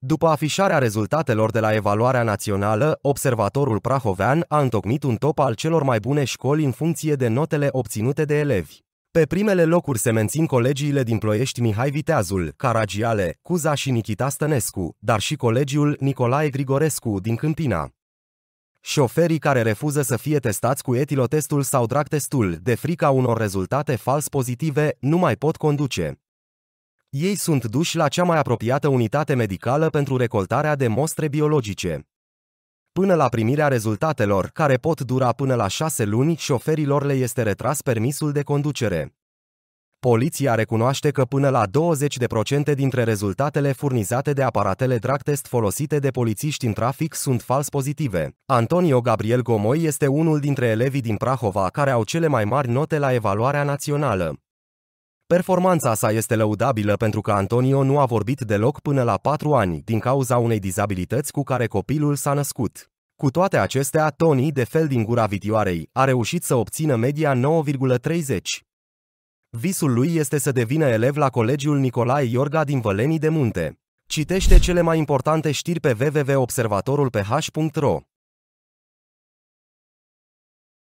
După afișarea rezultatelor de la evaluarea națională, observatorul prahovean a întocmit un top al celor mai bune școli în funcție de notele obținute de elevi. Pe primele locuri se mențin colegiile din Ploiești Mihai Viteazul, Caragiale, Cuza și Nichita Stănescu, dar și colegiul Nicolae Grigorescu din Câmpina. Șoferii care refuză să fie testați cu etilotestul sau dragtestul de frica unor rezultate fals pozitive nu mai pot conduce. Ei sunt duși la cea mai apropiată unitate medicală pentru recoltarea de mostre biologice. Până la primirea rezultatelor, care pot dura până la șase luni, șoferilor le este retras permisul de conducere. Poliția recunoaște că până la 20% dintre rezultatele furnizate de aparatele drug test folosite de polițiști în trafic sunt fals pozitive. Antonio Gabriel Gomoi este unul dintre elevii din Prahova care au cele mai mari note la evaluarea națională. Performanța sa este lăudabilă pentru că Antonio nu a vorbit deloc până la patru ani, din cauza unei dizabilități cu care copilul s-a născut. Cu toate acestea, Tony, de fel din gura vitioarei, a reușit să obțină media 9,30. Visul lui este să devină elev la Colegiul Nicolae Iorga din Vălenii de Munte. Citește cele mai importante știri pe www.observatorul.ph.ro